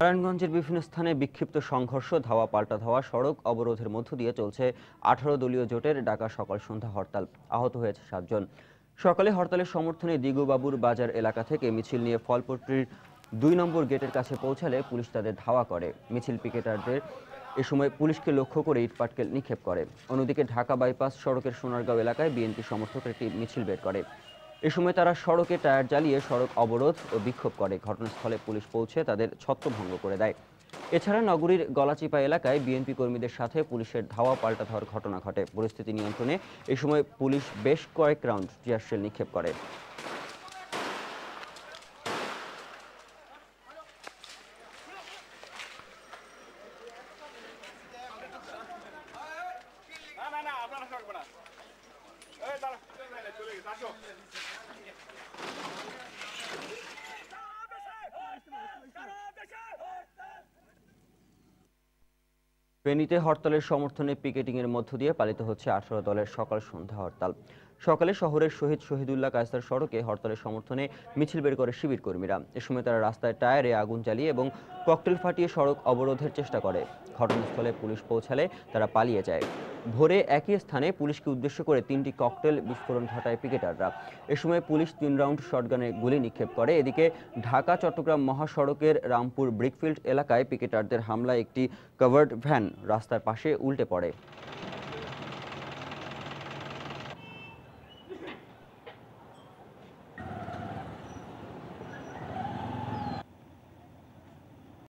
নারায়ণগঞ্জের বিভিন্ন স্থানে বিক্ষিপ্ত সংঘর্ষ ধাওয়া পাল্টা ধাওয়া সড়ক অবরোধের মধ্য দিয়ে চলছে আঠারো দলীয় জোটের ডাকা সকাল সন্ধ্যা হরতাল আহত হয়েছে সাতজন সকালে হরতালের সমর্থনে দিগুবাবুর বাজার এলাকা থেকে মিছিল নিয়ে ফলপট্রির দুই নম্বর গেটের কাছে পৌঁছালে পুলিশ তাদের ধাওয়া করে মিছিল পিকেটারদের এ সময় পুলিশকে লক্ষ্য করে ইটপাটকেল নিক্ষেপ করে অন্যদিকে ঢাকা বাইপাস সড়কের সোনারগাঁও এলাকায় বিএনপি সমর্থকের একটি মিছিল বের করে এ সময় তারা সড়কে টায়ার জ্বালিয়ে সড়ক অবরোধ ও বিক্ষোভ করে ঘটনাস্থলে পুলিশ পৌঁছে তাদের ছত্রভঙ্গ করে দেয় এছাড়া নগরীর গলাচিপা এলাকায় বিএনপি কর্মীদের সাথে পুলিশের ধাওয়া পাল্টা ধাওয়ার ঘটনা ঘটে পরিস্থিতি নিয়ন্ত্রণে এ সময় পুলিশ বেশ কয়েক রাউন্ড টিয়ারশেল নিক্ষেপ করে ফেনীতে হরতালের সমর্থনে পিকেটিংয়ের মধ্য দিয়ে পালিত হচ্ছে আঠারো দলের সকাল সন্ধ্যা হরতাল সকালে শহরের শহীদ শহীদুল্লাহ কায়সার সড়কে হরতালের সমর্থনে মিছিল বের করে শিবির কর্মীরা এ সময় তারা রাস্তায় টায়ারে আগুন জ্বালিয়ে এবং ককটেল ফাটিয়ে সড়ক অবরোধের চেষ্টা করে ঘটনাস্থলে পুলিশ পৌঁছালে তারা পালিয়ে যায় ভোরে একই স্থানে পুলিশকে উদ্দেশ্য করে তিনটি ককটেল বিস্ফোরণ ঘটায় পিকেটাররা এ সময় পুলিশ তিন রাউন্ড শটগানে গুলি নিক্ষেপ করে এদিকে ঢাকা চট্টগ্রাম মহাসড়কের রামপুর ব্রিকফিল্ড এলাকায় পিকেটারদের হামলায় একটি কভার্ড ভ্যান রাস্তার পাশে উল্টে পড়ে